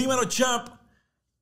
Dímelo, champ.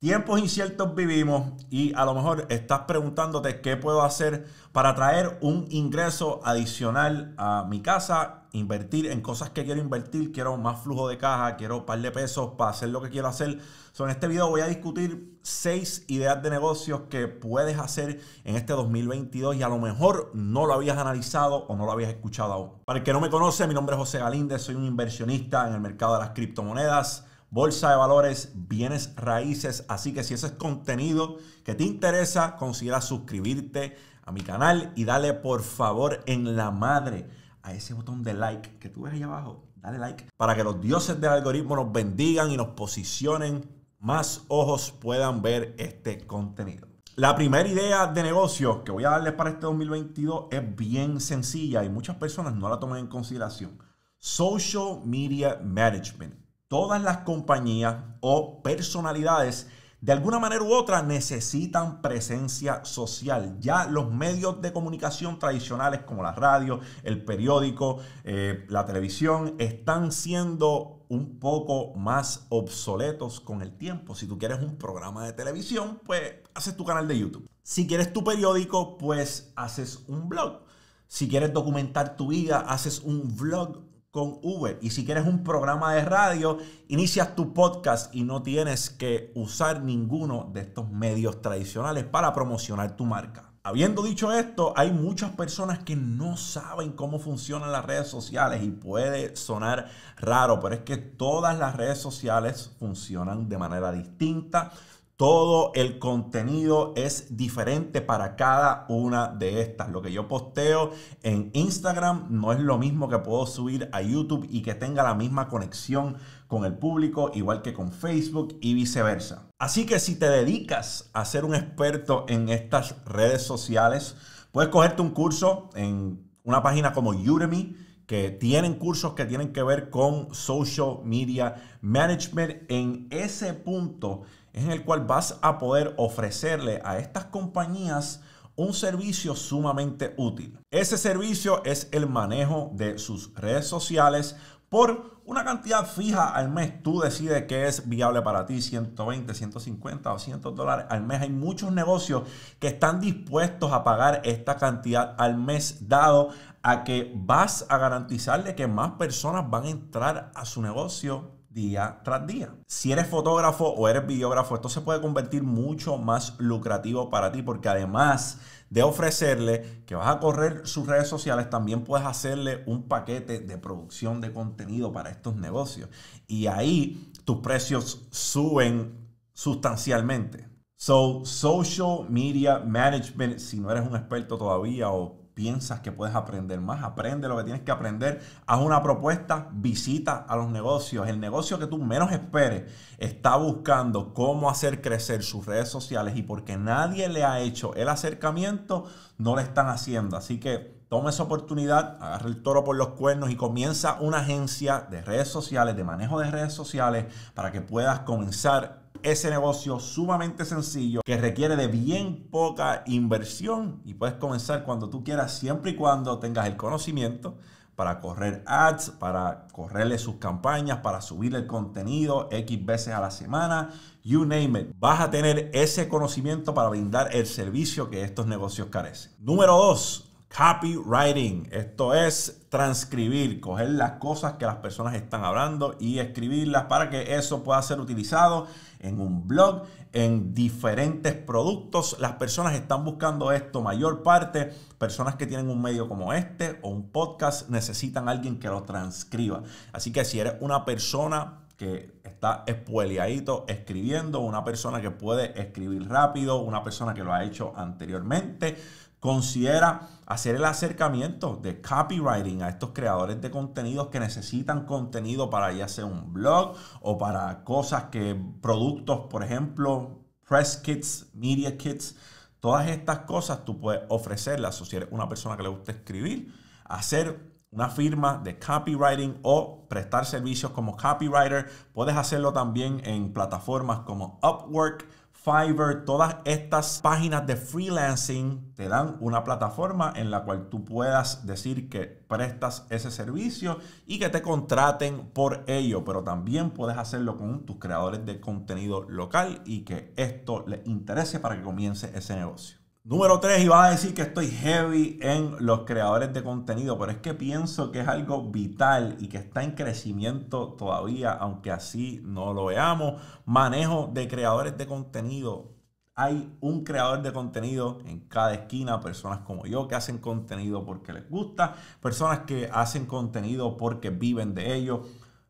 Tiempos inciertos vivimos y a lo mejor estás preguntándote qué puedo hacer para traer un ingreso adicional a mi casa, invertir en cosas que quiero invertir, quiero más flujo de caja, quiero un par de pesos para hacer lo que quiero hacer. en este video voy a discutir seis ideas de negocios que puedes hacer en este 2022 y a lo mejor no lo habías analizado o no lo habías escuchado aún. Para el que no me conoce, mi nombre es José Galíndez, soy un inversionista en el mercado de las criptomonedas bolsa de valores, bienes raíces. Así que si ese es contenido que te interesa, considera suscribirte a mi canal y dale por favor en la madre a ese botón de like que tú ves ahí abajo. Dale like para que los dioses del algoritmo nos bendigan y nos posicionen, más ojos puedan ver este contenido. La primera idea de negocio que voy a darles para este 2022 es bien sencilla y muchas personas no la toman en consideración. Social Media Management todas las compañías o personalidades de alguna manera u otra necesitan presencia social. Ya los medios de comunicación tradicionales como la radio, el periódico, eh, la televisión, están siendo un poco más obsoletos con el tiempo. Si tú quieres un programa de televisión, pues haces tu canal de YouTube. Si quieres tu periódico, pues haces un blog. Si quieres documentar tu vida, haces un blog con Uber. Y si quieres un programa de radio, inicias tu podcast y no tienes que usar ninguno de estos medios tradicionales para promocionar tu marca. Habiendo dicho esto, hay muchas personas que no saben cómo funcionan las redes sociales y puede sonar raro, pero es que todas las redes sociales funcionan de manera distinta todo el contenido es diferente para cada una de estas. Lo que yo posteo en Instagram no es lo mismo que puedo subir a YouTube y que tenga la misma conexión con el público, igual que con Facebook y viceversa. Así que si te dedicas a ser un experto en estas redes sociales, puedes cogerte un curso en una página como Udemy que tienen cursos que tienen que ver con social media management. En ese punto en el cual vas a poder ofrecerle a estas compañías un servicio sumamente útil. Ese servicio es el manejo de sus redes sociales por una cantidad fija al mes. Tú decides qué es viable para ti, 120, 150 o 100 dólares al mes. Hay muchos negocios que están dispuestos a pagar esta cantidad al mes dado a que vas a garantizarle que más personas van a entrar a su negocio día tras día. Si eres fotógrafo o eres videógrafo, esto se puede convertir mucho más lucrativo para ti porque además de ofrecerle que vas a correr sus redes sociales, también puedes hacerle un paquete de producción de contenido para estos negocios. Y ahí tus precios suben sustancialmente. So, social media management, si no eres un experto todavía o piensas que puedes aprender más, aprende lo que tienes que aprender, haz una propuesta, visita a los negocios. El negocio que tú menos esperes está buscando cómo hacer crecer sus redes sociales y porque nadie le ha hecho el acercamiento, no le están haciendo. Así que toma esa oportunidad, agarra el toro por los cuernos y comienza una agencia de redes sociales, de manejo de redes sociales, para que puedas comenzar ese negocio sumamente sencillo que requiere de bien poca inversión y puedes comenzar cuando tú quieras, siempre y cuando tengas el conocimiento para correr ads, para correrle sus campañas, para subir el contenido X veces a la semana, you name it. Vas a tener ese conocimiento para brindar el servicio que estos negocios carecen. Número 2. Copywriting, esto es transcribir, coger las cosas que las personas están hablando y escribirlas para que eso pueda ser utilizado en un blog, en diferentes productos. Las personas están buscando esto, mayor parte, personas que tienen un medio como este o un podcast necesitan a alguien que lo transcriba. Así que si eres una persona que está espueleadito escribiendo, una persona que puede escribir rápido, una persona que lo ha hecho anteriormente, Considera hacer el acercamiento de copywriting a estos creadores de contenidos que necesitan contenido para ya sea un blog o para cosas que productos, por ejemplo, press kits, media kits, todas estas cosas tú puedes ofrecerlas. O si eres una persona que le gusta escribir, hacer una firma de copywriting o prestar servicios como copywriter. Puedes hacerlo también en plataformas como Upwork Fiverr, todas estas páginas de freelancing te dan una plataforma en la cual tú puedas decir que prestas ese servicio y que te contraten por ello, pero también puedes hacerlo con tus creadores de contenido local y que esto les interese para que comience ese negocio. Número 3, y a decir que estoy heavy en los creadores de contenido, pero es que pienso que es algo vital y que está en crecimiento todavía, aunque así no lo veamos. Manejo de creadores de contenido. Hay un creador de contenido en cada esquina, personas como yo que hacen contenido porque les gusta, personas que hacen contenido porque viven de ello,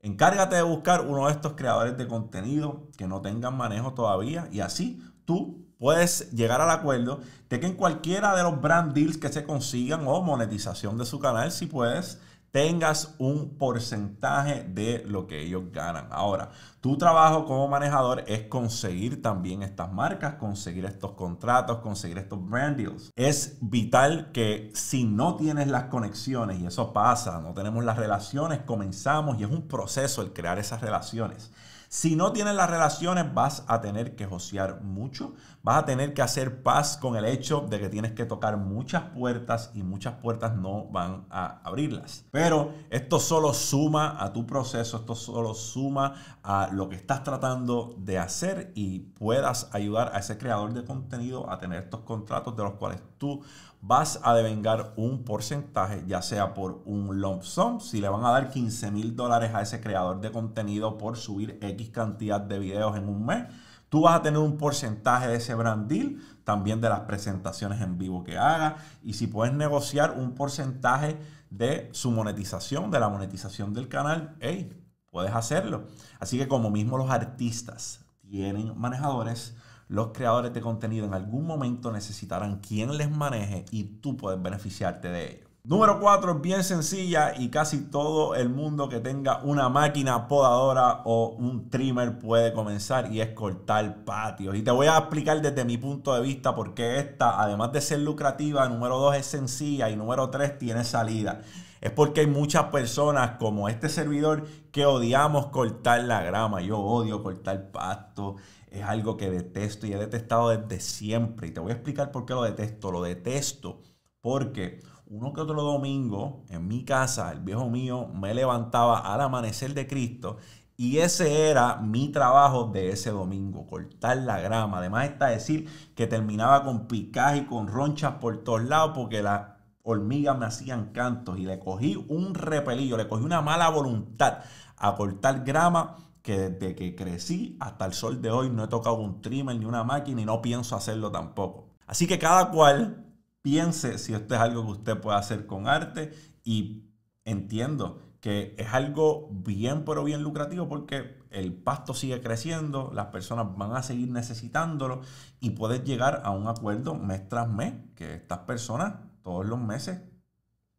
Encárgate de buscar uno de estos creadores de contenido que no tengan manejo todavía y así tú puedes llegar al acuerdo de que en cualquiera de los brand deals que se consigan o monetización de su canal, si puedes, tengas un porcentaje de lo que ellos ganan. Ahora, tu trabajo como manejador es conseguir también estas marcas, conseguir estos contratos, conseguir estos brand deals. Es vital que si no tienes las conexiones, y eso pasa, no tenemos las relaciones, comenzamos y es un proceso el crear esas relaciones. Si no tienes las relaciones, vas a tener que josear mucho, vas a tener que hacer paz con el hecho de que tienes que tocar muchas puertas y muchas puertas no van a abrirlas. Pero esto solo suma a tu proceso, esto solo suma a lo que estás tratando de hacer y puedas ayudar a ese creador de contenido a tener estos contratos de los cuales tú vas a devengar un porcentaje, ya sea por un lump sum, si le van a dar 15 mil dólares a ese creador de contenido por subir X cantidad de videos en un mes, tú vas a tener un porcentaje de ese brand deal, también de las presentaciones en vivo que haga, y si puedes negociar un porcentaje de su monetización, de la monetización del canal, hey, puedes hacerlo. Así que como mismo los artistas tienen manejadores, los creadores de contenido en algún momento necesitarán quien les maneje y tú puedes beneficiarte de ello. Número 4 es bien sencilla y casi todo el mundo que tenga una máquina podadora o un trimmer puede comenzar y es cortar patios. Y te voy a explicar desde mi punto de vista por qué esta, además de ser lucrativa, número 2 es sencilla y número 3 tiene salida. Es porque hay muchas personas como este servidor que odiamos cortar la grama. Yo odio cortar pasto. Es algo que detesto y he detestado desde siempre. Y te voy a explicar por qué lo detesto. Lo detesto porque uno que otro domingo en mi casa, el viejo mío me levantaba al amanecer de Cristo y ese era mi trabajo de ese domingo, cortar la grama. Además está decir que terminaba con picaje y con ronchas por todos lados porque las hormigas me hacían cantos y le cogí un repelillo, le cogí una mala voluntad a cortar grama que desde que crecí hasta el sol de hoy no he tocado un trimmer ni una máquina y no pienso hacerlo tampoco. Así que cada cual piense si esto es algo que usted puede hacer con arte y entiendo que es algo bien pero bien lucrativo porque el pasto sigue creciendo, las personas van a seguir necesitándolo y puedes llegar a un acuerdo mes tras mes que estas personas todos los meses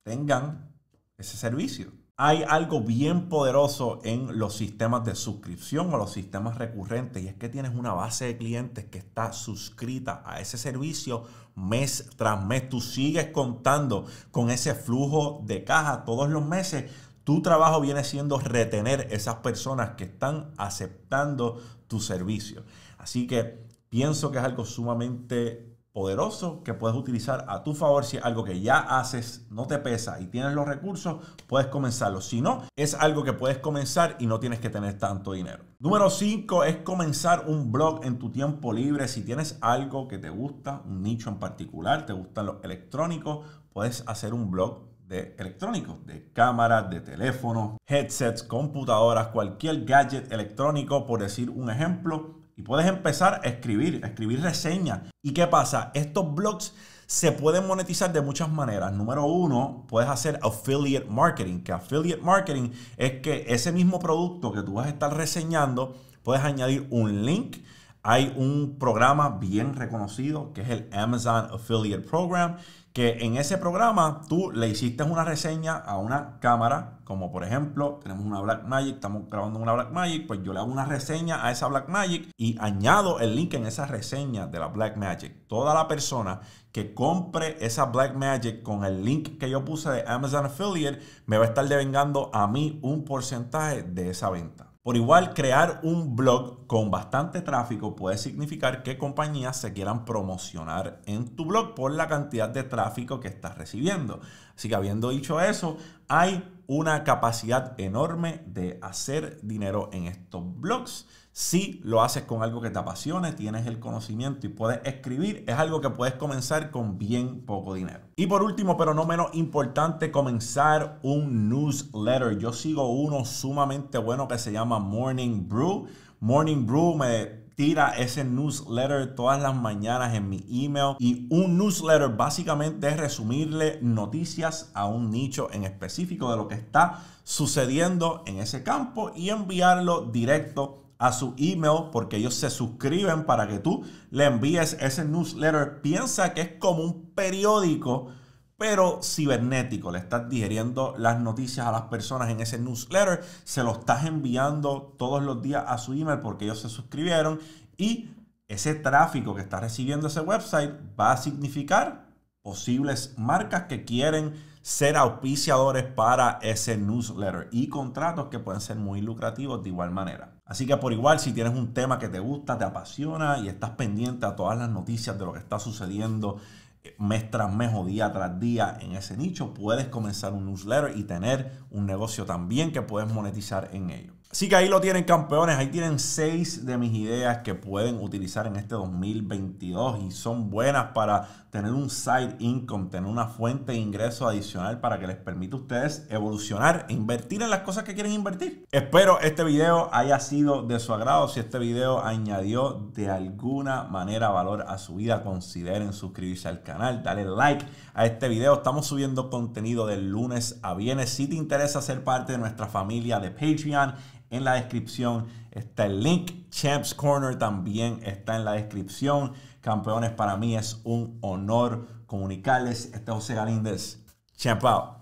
tengan ese servicio hay algo bien poderoso en los sistemas de suscripción o los sistemas recurrentes y es que tienes una base de clientes que está suscrita a ese servicio mes tras mes. Tú sigues contando con ese flujo de caja todos los meses. Tu trabajo viene siendo retener esas personas que están aceptando tu servicio. Así que pienso que es algo sumamente poderoso que puedes utilizar a tu favor. Si es algo que ya haces, no te pesa y tienes los recursos, puedes comenzarlo. Si no, es algo que puedes comenzar y no tienes que tener tanto dinero. Número 5 es comenzar un blog en tu tiempo libre. Si tienes algo que te gusta, un nicho en particular, te gustan los electrónicos, puedes hacer un blog de electrónicos, de cámaras, de teléfonos, headsets, computadoras, cualquier gadget electrónico, por decir un ejemplo. Y puedes empezar a escribir, escribir reseñas. ¿Y qué pasa? Estos blogs se pueden monetizar de muchas maneras. Número uno, puedes hacer affiliate marketing, que affiliate marketing es que ese mismo producto que tú vas a estar reseñando, puedes añadir un link. Hay un programa bien reconocido que es el Amazon Affiliate Program que en ese programa tú le hiciste una reseña a una cámara, como por ejemplo, tenemos una Black Magic, estamos grabando una Black Magic, pues yo le hago una reseña a esa Black Magic y añado el link en esa reseña de la Black Magic. Toda la persona que compre esa Black Magic con el link que yo puse de Amazon Affiliate me va a estar devengando a mí un porcentaje de esa venta. Por igual, crear un blog con bastante tráfico puede significar que compañías se quieran promocionar en tu blog por la cantidad de tráfico que estás recibiendo. Así que habiendo dicho eso, hay una capacidad enorme de hacer dinero en estos blogs. Si lo haces con algo que te apasione, tienes el conocimiento y puedes escribir, es algo que puedes comenzar con bien poco dinero. Y por último, pero no menos importante, comenzar un newsletter. Yo sigo uno sumamente bueno que se llama Morning Brew. Morning Brew me tira ese newsletter todas las mañanas en mi email. Y un newsletter básicamente es resumirle noticias a un nicho en específico de lo que está sucediendo en ese campo y enviarlo directo a su email porque ellos se suscriben para que tú le envíes ese newsletter. Piensa que es como un periódico, pero cibernético. Le estás digiriendo las noticias a las personas en ese newsletter. Se lo estás enviando todos los días a su email porque ellos se suscribieron y ese tráfico que está recibiendo ese website va a significar posibles marcas que quieren ser auspiciadores para ese newsletter y contratos que pueden ser muy lucrativos de igual manera. Así que por igual, si tienes un tema que te gusta, te apasiona y estás pendiente a todas las noticias de lo que está sucediendo eh, mes tras mes o día tras día en ese nicho, puedes comenzar un newsletter y tener un negocio también que puedes monetizar en ello. Sí que ahí lo tienen campeones, ahí tienen seis de mis ideas que pueden utilizar en este 2022 y son buenas para tener un side income, tener una fuente de ingreso adicional para que les permita a ustedes evolucionar e invertir en las cosas que quieren invertir. Espero este video haya sido de su agrado. Si este video añadió de alguna manera valor a su vida, consideren suscribirse al canal, darle like a este video. Estamos subiendo contenido del lunes a viernes. Si te interesa ser parte de nuestra familia de Patreon, en la descripción. Está el link. Champs Corner también está en la descripción. Campeones, para mí es un honor comunicarles. Este es José Galíndez. Champ out.